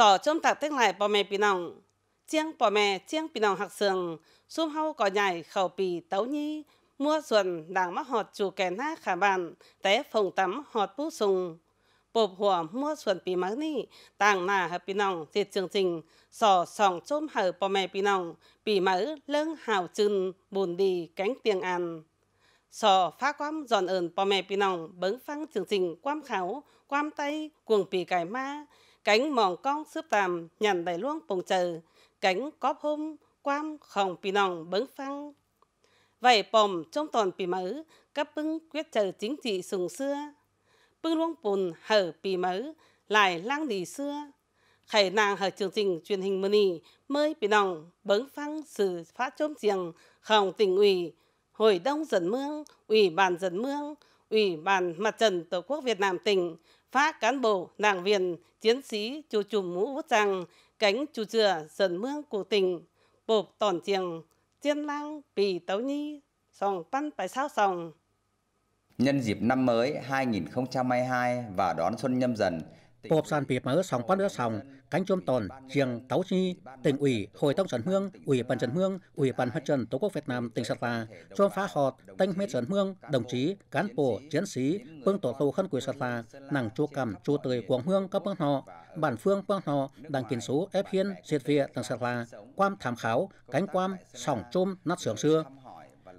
sở trong tạc tích lại bò mẹ bị nòng chiếng bò mẹ chiếng bị nòng hạc sừng xung hâu cỏ nhảy khẩu bì tấu nhi mua xuân đang mắc họt chủ kẻ na khả bàn té phòng tắm họt bú sùng bộp hùa mua xuân bì mắc ni tàng nà hợp bì nòng diệt chương trình sò sòng chôm hờ bò mẹ bì nòng bì mỡ lưng hào chừng bùn đi cánh tiếng ăn sò phá quam dọn ờn bò mẹ bì nòng bấn phăng chương trình quam kháo quam tay cuồng bì cải ma cánh mòn con xếp tàm nhằn đầy luông bồng chờ cánh có hôm quam khổng pì nòng bấn phăng vậy bòm trong toàn pì mỡ các bưng quyết chờ chính trị sùng xưa bưng luông bùn hở pì mỡ lại lang đi xưa khải nàng hở chương trình truyền hình mini mới pì nòng bấn phăng xử phá chôm giềng khổng tỉnh ủy hồi đông dần mương ủy bàn dần mương Ủy ban Mặt trận Tổ quốc Việt Nam tỉnh phát cán bộ, đảng viên, chiến sĩ chủ chùm mũ vũ trang, cánh chủ chừa dần mương của tỉnh, bộp tòn chiêng, chiên lang, bì tấu nhi, sòng pan bài sao sòng. Nhân dịp năm mới 2022 và đón xuân nhâm dần, bộp sàn bịp mở sòng pan nữa sòng, cánh chôm tòn riêng tấu chi tỉnh ủy hội tông trần hương ủy ban trần hương ủy ban mặt trận tổ quốc việt nam tỉnh sơn la chôm phá họt tanh mê trần hương đồng chí cán bộ chiến sĩ phương tổ tù khăn quỷ sơn la nàng chu cầm chu tươi quảng hương các băng họ bản phương băng họ đang kiến số ép hiên diệt việt tỉnh sơn la quam tham khảo cánh quam sòng chôm nát sưởng xưa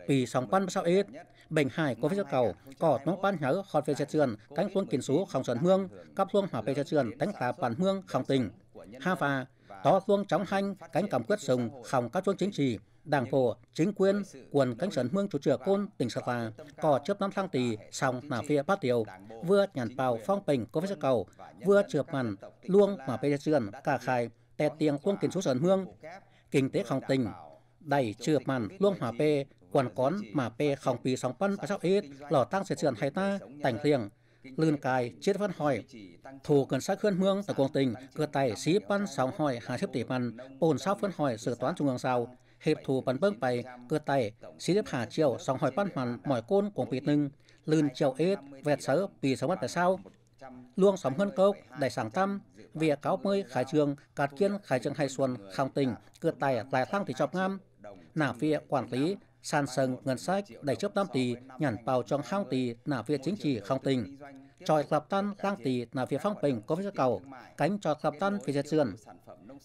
vì sòng quan sao ít bệnh hải có phía cầu có nóng ban nhớ khỏi phía xe trường cánh xuống kiến số không trần hương cắp xuống hòa phía xe trường đánh tà bản hương không tình Ha Hava to phương chóng hành cánh cầm quyết sùng hòng các chuông chính trị, đảng bộ, chính quyền, quần cánh sần hương chủ trưởng côn tỉnh Sa Phà, cò chấp năm thăng tỳ, sòng nà phía bát tiểu, vừa nhàn bào phong bình có vết cầu, vừa trượp màn, luông mà bê dườn, cả khai, tè tiền quân kiến số sần hương, kinh tế không tình, đẩy trượp màn luông hòa bê, quần cón mà bê không bị sóng bắn và sóc ít, lò tăng sẽ sườn hay ta, tảnh tiền, lươn cài chết văn hỏi thủ cần sát khuyên mương tại quảng tình cơ tài sĩ ban sáu hỏi hà xếp tỷ bàn bồn sao phân hỏi sự toán trung ương sao hiệp thủ bắn bơm bay cơ tài xí tiếp hà chiều sòng hỏi ban hoàn mỏi côn cùng bị nưng lươn chiều ế vẹt sớ vì sống mắt tại sao luông sóng hơn câu đại sáng tâm vỉa cáo mươi khải trường cạt kiên khải trường hay xuân khang tình cơ tài lại thăng thì chọc ngam nả phía quản lý san sân ngân sách đẩy chớp năm tỷ nhàn bào trong hang tỷ là việc chính trị không tình tròi lập tan lang tỷ là việc phong bình có với cầu cánh tròi lập tan vì diệt sườn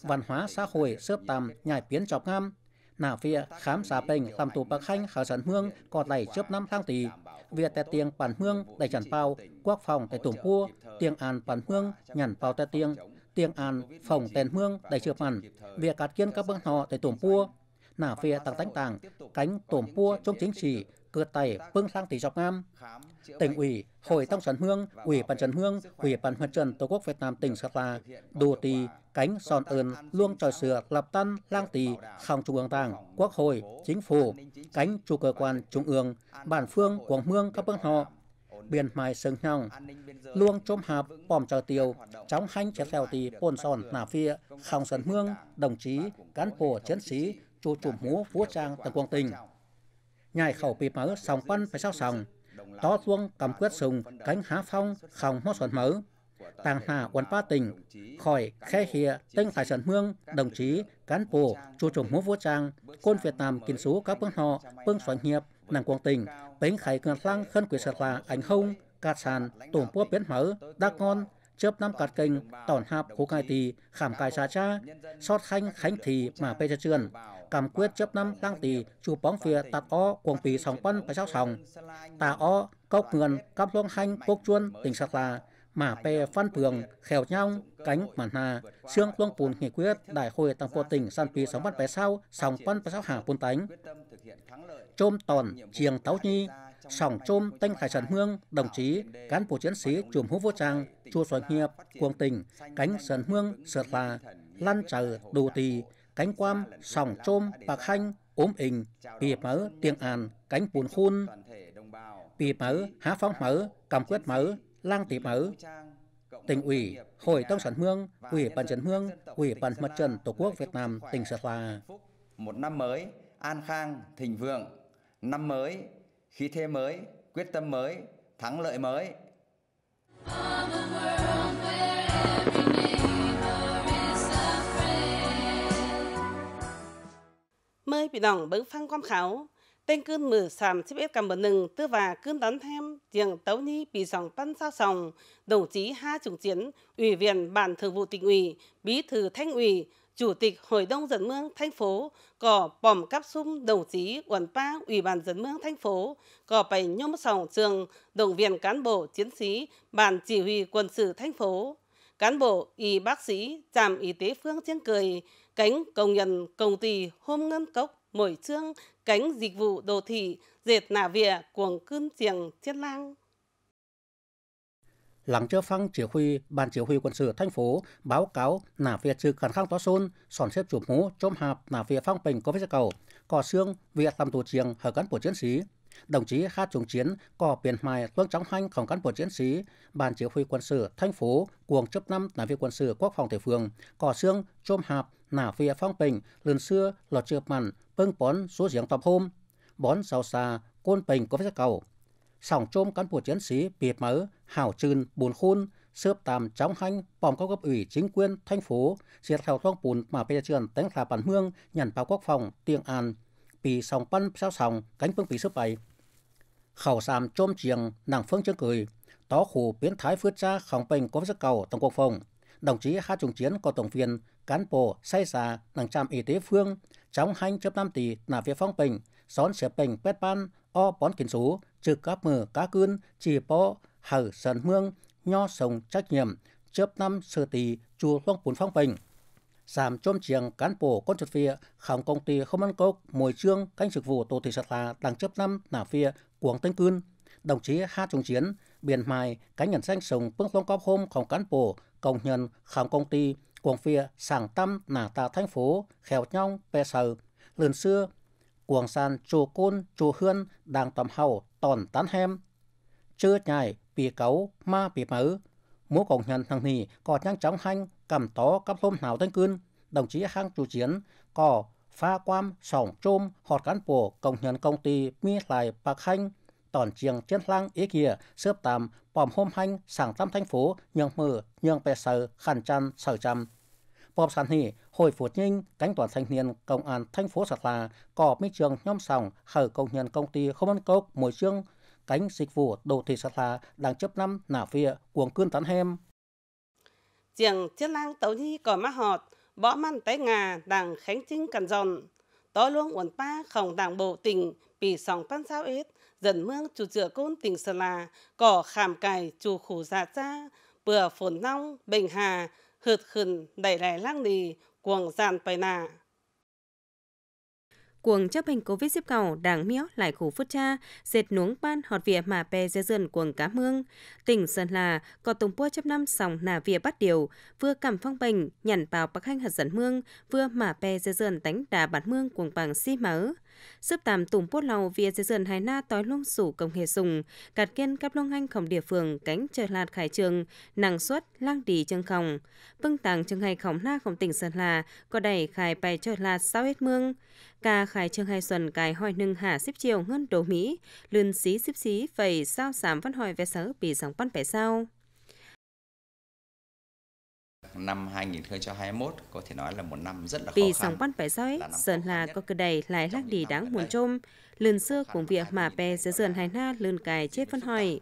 văn hóa xã hội xếp tầm nhảy biến chọc ngam là phía khám xã bình làm tù bạc khanh khảo sản hương còn đẩy chớp năm thang tỷ việc tè tiền bản hương đẩy chẳng bao quốc phòng tại tùm cua tiền an bản hương nhàn bao tè tiền tiền an phòng tèn hương đẩy chớp mặn việc cắt kiên các bưng họ tại tùm cua nả phía tăng tánh tàng, cánh tổm pua trong chính trị, cượt tẩy phương sang tỷ dọc nam. Tỉnh ủy, Hội Tông Trần Hương, Ủy ban Trần Hương, Ủy ban Huyện Trần Tổ quốc Việt Nam tỉnh Sạc Là, Đô Tì, Cánh, Sòn Ơn, Luông Tròi Sửa, Lập Tân, Lang Tì, Hàng Trung ương Đảng, Quốc hội, Chính phủ, Cánh, Chủ cơ quan Trung ương, Bản Phương, Quảng Mương, các bước họ, biển mai sương nhong luông chôm hạp bom trò tiêu chóng hanh chết theo tì bồn sòn nà phía không sân hương đồng chí cán bộ chiến sĩ chú chủ múa phú trang tầng quân tình. Nhài khẩu bị mở sòng quân phải sao sòng, to tuông cầm quyết sùng cánh há phong khòng mốt xuân mở. Tàng hà quần ba tình khỏi khe hìa tinh tài sản mương, đồng chí, cán bộ, chủ chủ múa vũ trang, quân Việt Nam kiến số các phương họ, phương soạn hiệp, nàng quân tình, bánh khải cường lăng khân quỷ sật là ảnh hông, cát sàn, tổn búa biến mở, đa con, chớp năm cát kinh, tổn hạp khu cai tì, khảm cài xa cha, sót khanh khánh thì mà bê cho trường, cam quyết chấp năm đang tỷ chủ bóng phía tạt o cuồng pì sòng quân phải sao sòng tà o cốc ngườn cắp loang hanh quốc chuôn tỉnh sạc là mà pè phân phường khèo nhau cánh màn hà xương loang bùn nghị quyết đại hội tàng bộ tỉnh san pì sóng văn phải sao sòng văn phải sao hà bùn tánh chôm tòn chiềng táo nhi sòng chôm tinh khải sản hương đồng chí cán bộ chiến sĩ chùm hữu vô trang chùa xoài hiệp cuồng tỉnh cánh sản hương sượt là lăn trở đồ tì cánh quam, sòng trôm, bạc hanh, ốm ình, bì mỡ, tiếng àn, cánh bùn khôn, bì mỡ, há phong mỡ, cầm quyết mỡ, lang tỷ mỡ. Tỉnh ủy, Hội Tông sản Hương, Ủy ban Trần Hương, Ủy ban Mặt trận Tổ quốc Việt Nam tỉnh Sơn La. Một năm mới, an khang, thịnh vượng. Năm mới, khí thế mới, quyết tâm mới, thắng lợi mới. mới bị nòng bứng phăng quan khảo tên cơn mử sàn xếp ép cầm bờ nừng tư và cơn đón thêm giềng tấu nhi bị sòng tân sao sòng đồng chí ha trùng chiến ủy viên ban thường vụ tỉnh ủy bí thư thanh ủy chủ tịch hội đồng dân mương thành phố có bòm cắp sum đồng chí quần pa ủy ban dân mương thành phố có bảy nhóm sòng trường động viên cán bộ chiến sĩ ban chỉ huy quân sự thành phố cán bộ y bác sĩ trạm y tế phương chiến cười cánh công nhân công ty hôm ngân cốc mỗi trương cánh dịch vụ đồ thị dệt nả vịa cuồng cơn chiềng chiến lang. Lắng chưa phăng chỉ huy ban chỉ huy quân sự thành phố báo cáo nả vịa trừ cản khang tó xôn sòn xếp chủ mũ chôm hạp nả vịa phong bình có vết cầu cò xương việc làm tù chiêng hở cán của chiến sĩ đồng chí Hát Trung Chiến có biển mài tuân trọng không cán bộ chiến sĩ, ban chỉ huy quân sự thành phố cuồng chấp năm là viên quân sự quốc phòng địa phương, cỏ xương, chôm hạp, nả phía phong bình, lần xưa, lọt chưa mặn, bưng bón số giếng tập hôm, bón sao xa, côn bình có vết cầu. Sòng chôm cán bộ chiến sĩ biệt mở hảo trơn, buồn khôn, xếp tạm trong hành bom các cấp ủy chính quyền thành phố, diệt theo thông bùn mà bây giờ trường tánh là bản hương, nhận báo quốc phòng, tiếng an, bị sòng pan sao sòng cánh phương bị sức bảy khẩu sàm chôm chiêng nàng phương chương cười tó khủ biến thái phước ra khổng bình có sức cầu tổng quốc phòng đồng chí hai trung chiến có tổng viên cán bộ say xà nàng trạm y tế phương trong hành chấp năm tỷ là phía phong bình xón sẽ bình pet o bón kiến số trừ các mờ cá cơn chỉ po hở sần mương nho sồng trách nhiệm chớp năm sơ tỷ chùa long bốn phong bình giảm chôm chiang cán bộ con chuột phía khám công ty không ăn cốc mùi trương canh trực vụ tổ thị sạt là tăng chấp năm nả phía cuồng tân cương đồng chí ha trung chiến biển mài cánh nhận xanh sống phương long cóp hôm không cán bộ công nhân khám công ty cuồng phía sảng tâm nả tà thành phố khéo nhau pe sờ lần xưa cuồng san chùa côn chùa hương đang tầm hậu tòn tán hem chưa nhảy bị cấu ma bị mớ mỗi công nhân thằng thì có nhanh chóng hanh cầm tó cấp hôm nào tân cương, đồng chí hang chủ chiến, cò, pha quam, sòng trôm, họt cán bộ, công nhân công ty, mi lại bạc hành, tòn chiêng chiến lăng ý kia, xếp tạm, bòm hôm hành, sảng tâm thành phố, nhường mờ, nhường bè sờ, khăn chăn, sờ chăm. Bòm sản hỷ, hồi phụt nhanh, cánh toàn thanh niên, công an thành phố sạt là, cò mi trường nhóm sòng, hở công nhân công ty không ăn cốc, mùi trương, cánh dịch vụ đô thị sạt là, đang chấp năm, nả phía, cuồng cương tán hem chiang chiến lang tàu nhi cỏ má họt bỏ măn tới ngà đảng khánh chính cần giòn tố luôn uẩn pa khổng đảng bộ tỉnh bị sòng pan sao ít dần mương chủ chữa côn tỉnh sơn la cỏ khảm cài chủ khủ già cha bừa phồn nong bình hà hượt khẩn đẩy lẻ lang nì cuồng giàn bài nà cuồng chấp hành covid xếp cầu đảng miếu lại khu phút cha dệt nuống ban họt vỉa mà pe dê dườn cuồng cá mương tỉnh sơn la có tùng bua chấp năm sòng nà vỉa bắt điều vừa cảm phong bình nhằn bào bắc hành hạt dẫn mương vừa mà pe dê dườn đánh đà bản mương cuồng bằng xi si máu Sớp tạm tùng bốt lầu vì dưới dần hải na tối lung sủ công hề sùng, gạt kiên cắp lông anh khổng địa phường cánh trời lạt khải trường, năng suất lang đi chân khổng. Bưng tàng chân hay khổng na khổng tỉnh Sơn là, có đẩy khải bài trời lạt sao hết mương. Cà khải trường hay xuân cài hoài nâng hạ xếp chiều ngân đồ Mỹ, lươn xí xếp xí phẩy sao sám văn hỏi về sở bị sóng văn phải sao năm 2021 có thể nói là một năm rất là khó Vì khăn. Vì sóng bắt phải sơn là có cơ đầy lại lắc đi đáng buồn trôm. Lần xưa cùng việc mà bè giữa dần hai na lươn cài chết phân hỏi.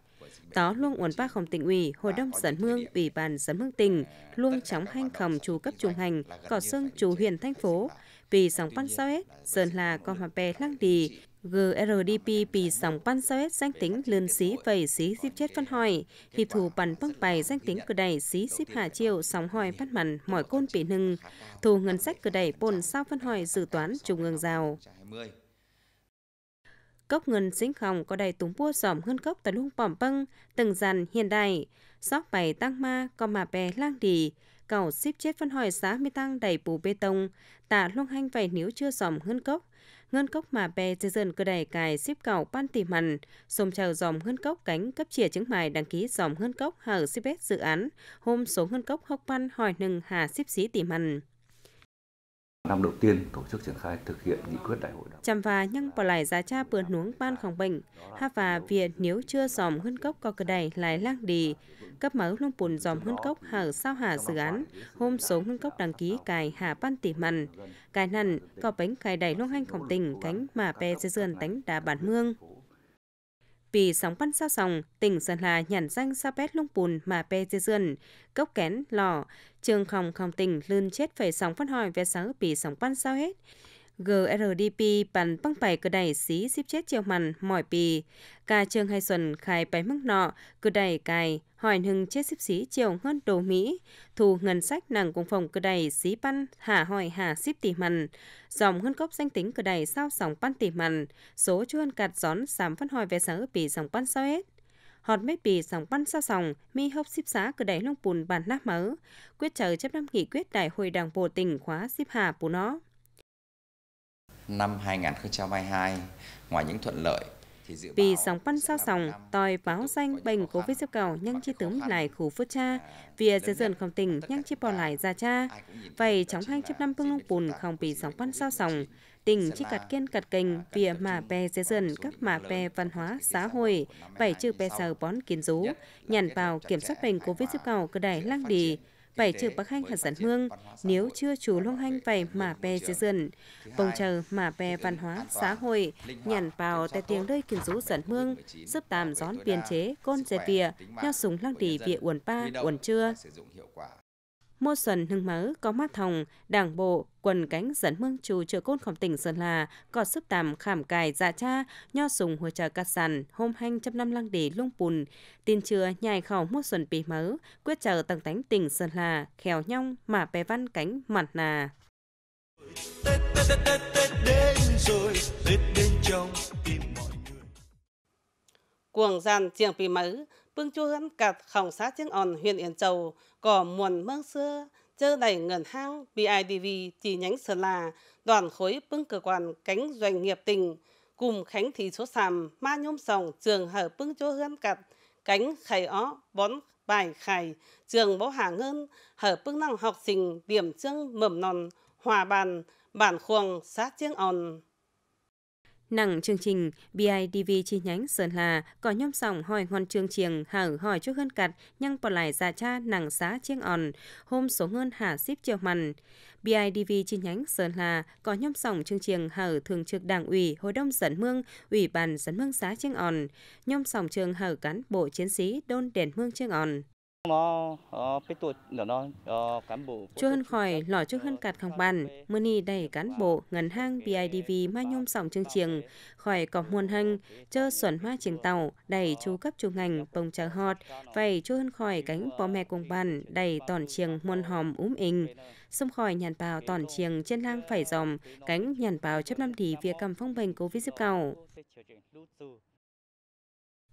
Tó luôn uẩn ba khổng tỉnh ủy, hội đồng dân mương, ủy ban dân mương tỉnh, luôn chóng hành khẩm chủ cấp trung hành, cỏ xương chủ huyện thành phố. Vì sóng bắt sao hết, sơn là con mà bè lắc đi, GRDP bị sóng ban sao hết danh tính lươn xí vầy xí xíp chết phân hỏi, hiệp thủ bàn băng bài danh tính cửa đẩy xí xíp hạ chiều sóng hỏi phát mặn mọi côn bị nưng, thu ngân sách cửa đẩy bồn sao phân hỏi dự toán trung ương rào Cốc ngân dính khòng có đầy túng bua giỏm hơn cốc tại lung bỏm băng, từng dàn hiện đại, xóc bày tăng ma, có mà bè lang đỉ, cầu xíp chết phân hỏi xá mi tăng đầy bù bê tông, tả luông hanh vầy níu chưa giỏm hơn cốc, ngân cốc mà bè dư dân cơ đầy cài xếp cầu ban tìm mằn, sông trào dòm ngân cốc cánh cấp chìa chứng mài đăng ký dòm ngân cốc hở xếp dự án, hôm số ngân cốc hốc ban hỏi nừng hà xếp xí tìm mằn năm đầu tiên tổ chức triển khai thực hiện nghị quyết đại hội đảng. Chăm và nhưng bỏ lại giá cha bừa nuống ban phòng bệnh, ha và việc nếu chưa dòm hơn cốc có cơ đầy lại lang đi, cấp máu lông bùn dòm hơn cốc hở sao hả dự án, hôm số hơn cốc đăng ký cài hà ban tỉ mằn, cài nằn, có bánh cài đầy lông hành khổng tình cánh mà pe dư dườn tánh đá bản mương vì sóng văn sao sòng, tỉnh Sơn hà nhản danh sa pét lung bùn mà pe dê dươn, cốc kén lò, trường khòng khòng tỉnh lươn chết phải sóng văn hỏi về sáng vì sóng văn sao hết. GRDP bàn băng bài cơ đẩy xí xếp chết chiều mặn mỏi bì. Cả trường hai xuân khai bái mắc nọ, cơ đẩy cài, hỏi hưng chết xếp xí chiều ngân đồ Mỹ. Thu ngân sách nàng cùng phòng cơ đẩy xí ban hạ hỏi hạ xếp tỷ mặn. Dòng ngân cốc danh tính cơ đẩy sao dòng ban tỷ mặn. Số chuân cạt gión sám phân hỏi về sáng bì dòng ban sao hết họt mấy bì sòng băn sao sòng, mi hốc xếp xá cơ đẩy lông bùn bàn nắp mớ. Quyết chờ chấp năm nghị quyết đại hội đảng bộ tỉnh khóa xếp hà bù nó năm 2022, ngoài những thuận lợi thì dự vì sóng bắn sao sòng, tòi báo danh bệnh COVID dốc cầu nhưng chi tướng lại khủ phút cha, vì dân dân không tình nhưng chi bỏ lại ra cha. Vậy chóng hai chếp năm bưng lông bùn không bị sóng bắn sao sòng, tình chi cạt kiên cạt kình vì mà bè dễ dân các mà bè văn hóa xã hội, vậy chữ bè sờ bón kiến rú, nhàn vào kiểm soát bệnh COVID dốc cầu cơ đại lang đi, vải trừ bạc hanh hạt sản hương, nếu chưa chủ long hanh vải mà bè chế dần Bồng chờ mà bè văn hóa, xã hội, nhàn vào tại tiếng đây kiến rú sản hương, giúp tạm gión biên chế, con dè vỉa, nhau súng lăng đỉ vịa uẩn pa uẩn chưa. Mô Xuân Hưng Mớ, có Mát Thòng, Đảng Bộ, Quần Cánh Dẫn Mương Trù trợ Côn Khổng Tỉnh Sơn La, Cỏ Sấp Tàm Khảm Cài Dạ Cha, Nho Sùng Hồi Trà Cát Sàn, Hôm Hanh trăm Năm Lăng Đế Lung Bùn, Tin chưa Nhài Khẩu Mô Xuân Pì Mớ, Quyết trở Tầng Tánh Tỉnh Sơn La, Khéo Nhong, Mà Bè Văn Cánh Mặt Nà. Tết, Tết, Tết, Tết, Tết đến rồi, Tết đến trong tim mọi người. Cuồng gian chiêng pì mớ, bưng chua gắn cạt khổng xá tiếng on huyện Yên Châu, có muộn mơ xưa, chơ đẩy ngân hang, BIDV chi nhánh Sơn La, đoàn khối bưng cơ quan cánh doanh nghiệp tỉnh, cùng khánh thị số sàm, ma nhôm sòng, trường hở bưng chua gắn cạt, cánh khải ó, bón bài khải, trường bó hà ngân, hở bưng năng học sinh điểm trương mầm non, hòa bàn, bản khuông xá tiếng on. Nặng chương trình, BIDV chi nhánh Sơn La có nhóm sòng hỏi ngon chương chiềng hở hỏi trước hơn cặt nhưng bỏ lại giả cha nặng xá chiêng on hôm số ngân hạ ship chiều mằn. BIDV chi nhánh Sơn La có nhóm sòng chương trình hở thường trực đảng ủy hội đồng dẫn mương ủy ban dẫn mương xá chiêng on nhóm sòng trường hở cán bộ chiến sĩ đôn đền mương chiêng on Ờ, ờ, chú hân khỏi lỏ chú hân cạt khẳng bàn, ờ, mưa ni đầy cán bộ, ngân hàng BIDV ma nhôm sòng chương trường, khỏi cọc muôn hăng, chơ xuẩn hoa trường tàu, đầy chú cấp chủ ngành, bông trà họt, vậy chú hân khỏi cánh bò mẹ cùng bàn, đầy tòn trường muôn hòm úm ình. Xông khỏi nhàn bào tòn trường trên lang phải dòm, cánh nhàn bào chấp năm thì việc cầm phong bệnh covid dịp cầu.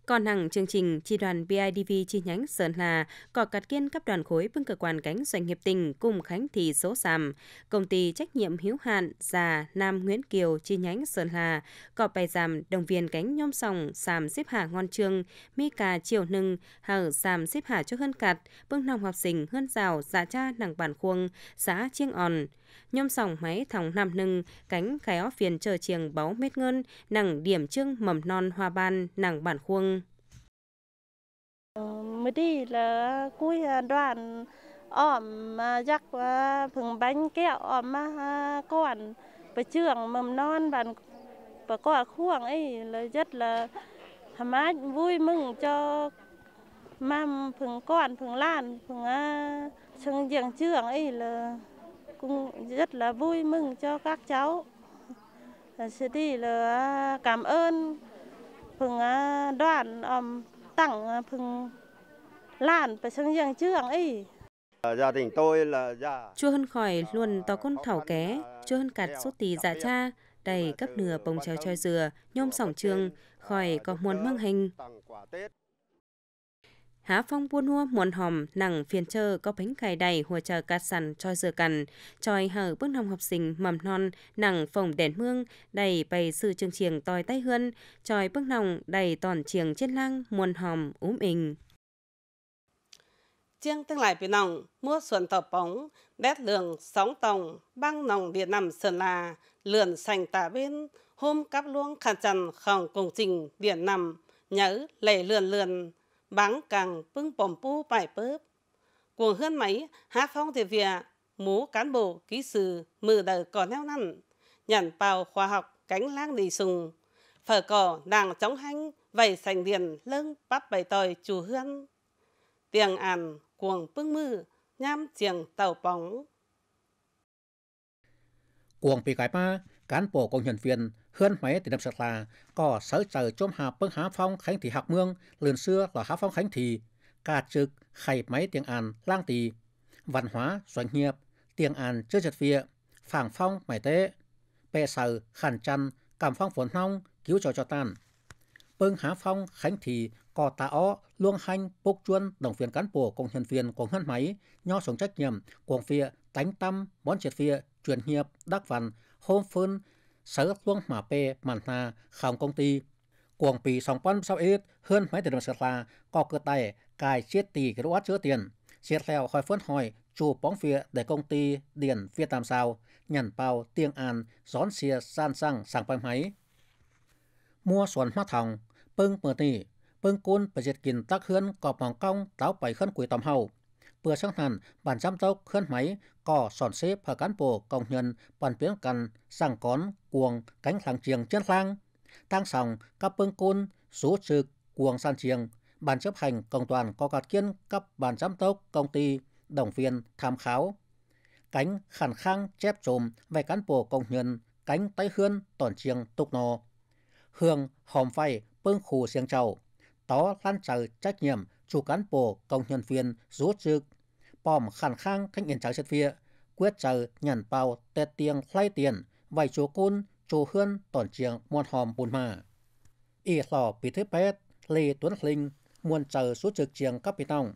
Còn hằng chương trình, chi đoàn BIDV chi nhánh Sơn Hà có cạt kiên cấp đoàn khối vương cơ quan cánh doanh nghiệp tỉnh cùng Khánh Thị số sàm, công ty trách nhiệm hiếu hạn già Nam Nguyễn Kiều chi nhánh Sơn Hà có bài giảm đồng viên cánh nhôm sòng sàm xếp hạ ngon trương, mi cà chiều nưng, hở sàm xếp hạ cho hơn cạt, vương nòng học sinh hơn rào dạ cha nàng bản khuông, xã chiêng on. Nhôm sòng máy thòng nam nưng, cánh khéo phiền chờ chiềng báu mết ngân, nặng điểm trưng mầm non hoa ban, nặng bản khuông. Mới đi là cuối à, đoạn ỏm giặc à, à, phừng bánh kẹo ỏm còn và trường mầm non bản và có khuông ấy là rất là hàm ác vui mừng cho mam phừng con phừng lan phừng sưng giềng trường ấy là cũng rất là vui mừng cho các cháu. Sư đi là cảm ơn phường à, đoàn tặng à, phường làn và sang giang trường ấy. Ờ, gia đình tôi là gia. Chua hơn khỏi luôn to con thảo ké, chua hơn cạt sốt tì dạ cha, đầy cấp nửa bông cháo choi dừa, nhôm sỏng trường, khỏi có muôn măng hình há phong buôn hua muôn hòm nặng phiền chơ có bánh cài đầy hùa chờ cà sẵn cho dừa cằn tròi hở bước nòng học sinh mầm non nặng phòng đèn mương đầy bày sự trường chiềng tòi tay hươn tròi bước nòng đầy toàn chiềng trên lang muôn hòm úm ình chiêng tương lại bị nòng mưa xuân tờ bóng đét đường sóng tòng băng nòng điện nằm sơn là lượn sành tả bên hôm cắp luông khăn chằn khòng cùng trình điện nằm nhớ lệ lượn lượn bắn càng bưng bỏm pu bài bớp. Cuồng hơn máy hát phong thì việc, mũ cán bộ, ký sư, mừ đời cỏ neo năn, nhàn vào khoa học, cánh lang đi sùng, phở cỏ, nàng chống hanh, vầy sành điền, lưng bắp bày tòi chủ hương. Tiền àn, cuồng bưng mư, nham chiềng tàu bóng. Cuồng bị cái ba, cán bộ công nhân viên เฮือนไหมติดนำสัตลาก็เสาเจอจมหาเพิ่งหาฟ้องแข็งถีหักเมืองเลือนเสื้อหล่อหาฟ้องแข็งถีกาจึกไข่ไหมเตียงอันล่างตีวันหวาสวยเงียบ เตียงอันเจือจัดเฟียฝั่งฟ้องไหมเตะเปเสาขันจันกำฟ้องฝนห้องกิ้วจอจอตันเพิ่งหาฟ้องแข็งถีก่อตาอ้อล่วง hành bốc chuôn đồng phiền cán bộ cùng hiền phiền cùng hân máy nho sống trách nhiệm cùng phía tánh tâm bón triệt phía truyền hiệp đắc văn hôm phơn sở quân mà pe màn na khám công ty cuồng pì sòng quan sau ít hơn mấy tiền sạt là có cơ tay cài chiết tỷ cái chứa tiền chiết theo khỏi phân hỏi chủ bóng phía để công ty điển phía tam sao nhận bao tiếng an gión xia san sang sang băng máy mua xuân hoa thòng bưng mờ tỷ bưng côn bởi diệt kín tắc hơn cọp hoàng cong táo bảy khấn quỷ tầm hầu vừa sáng hẳn bản giám đốc khuyến máy có sòn xếp và cán bộ công nhân bản biến cần sang cón cuồng cánh làng chiềng chiến lang tăng sòng các bưng côn số trực cuồng san chiềng ban chấp hành công đoàn có gạt kiên cấp ban giám đốc công ty đồng viên tham khảo cánh khẳng khang chép trùm về cán bộ công nhân cánh tay hươn tổn chiêng tục nô hương hòm phay bưng khu xiềng trầu đó lan trời trách nhiệm chủ cán bộ công nhân viên rút trực bom khẳng khang khánh yên cháu chất phía, quyết chờ nhận bao tê tiếng lay tiền, vài chú côn, chú hươn tổn trường muôn hòm bùn mà. Y lò bị thế bét, lê tuấn linh, muôn chờ số trực trường cấp bị tông.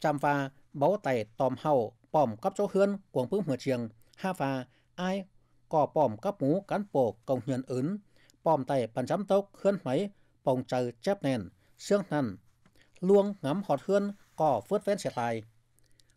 Chăm và báu tẩy tòm hậu, bom cấp chỗ hươn cuồng bướng mở trường, ha và ai có bom cấp mũ cán bộ công nhân ứng, bom tẩy bàn giám tốc hươn máy, bồng trời chép nền, xương nằn, luông ngắm họt hươn cỏ vớt vén xẹt lại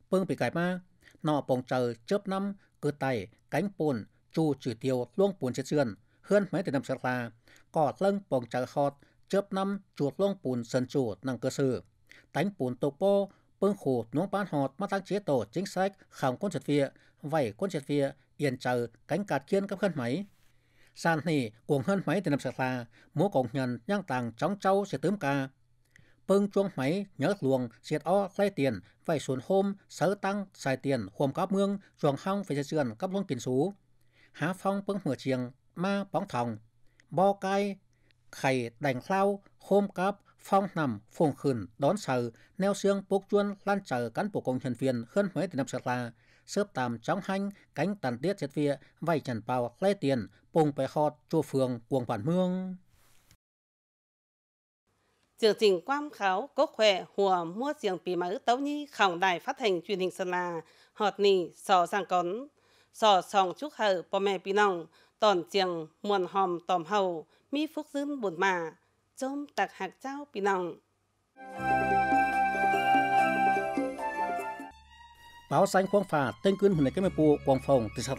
phương bị cái ma nọ bồng trời chớp năm cứ tay cánh bồn chu trừ tiêu luông bồn chết sườn hơn mấy từ năm sạt là cỏ lưng bồng trời hot chớp năm chuột luông bồn sân chủ năng cơ sự tánh bồn tục bô phương khổ nuông bán hot mà tăng chế tổ chính sách khẳng quân triệt việt vậy quân triệt việt yên trời cánh cạt kiên cấp hơn mấy sàn nỉ cuồng hơn mấy từ năm sạt là múa cổng nhận nhang tàng chóng trâu sẽ tớm ca bưng chuông máy nhớ luồng diệt o lấy tiền phải xuống hôm sở tăng xài tiền hôm có mương chuồng hong phải sườn cấp luôn kiến sú há phong bưng mở chiềng ma bóng thòng bo cai khay đành lao hôm cáp phong nằm phùng khẩn đón sờ neo xương bốc chuôn lan chờ cán bộ công nhân viên hơn huế tỷ năm sạt la sớp tạm trong hanh cánh tàn tiết diệt vía vay trần bào lấy tiền bùng bè họt chùa phường cuồng bản mương chương trình quan khảo cố khỏe hùa mua giềng bì mỡ tấu nhi khổng đài phát hành truyền hình sơn la họt nì sò sang cón sò sòng chúc hở bò mẹ bì nòng tòn giềng muộn hòm tòm hầu mi phúc dưng buồn mà chôm tạc hạt trao bì nòng báo sáng khoang phà tên quyên hình cái mê bù quang phòng từ sà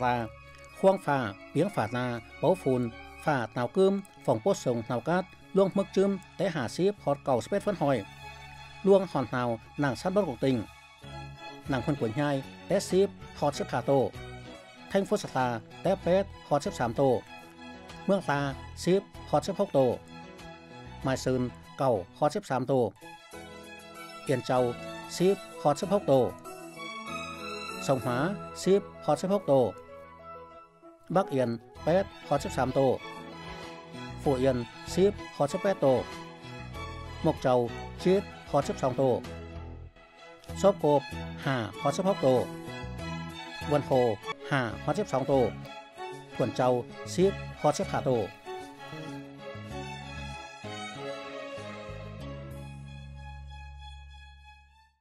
khoang phà biếng phà na báo phùn phà tàu cơm phòng bốt sông tàu cát ลวงมึกจึมแต่หาซีพอดเก่าสเปซเฟินหอยลวงหอนหนานางชันบ้านกติงนางคนขวนยายแต่ซีพอดเชบขาโต แทงฟุสตา แต่เปดพอดเชบสามโต เมืองตาซีพอดเชบหกโตมายซึนเก่าพอดเชบสามโตเอียนเจ้าซีพอดเชบหกโต สงหาซีพอดเชบหกโต บักเอียนเปดพอดเชบสามโตฝูเยันซีบหอชแปโตหมกเจ้าชีดหอชิบสองโตซอบโกบหาหอชิบหกโตวันโฮหาหอชิบสองโตถวนเจ้าซีบหอชิบขาโต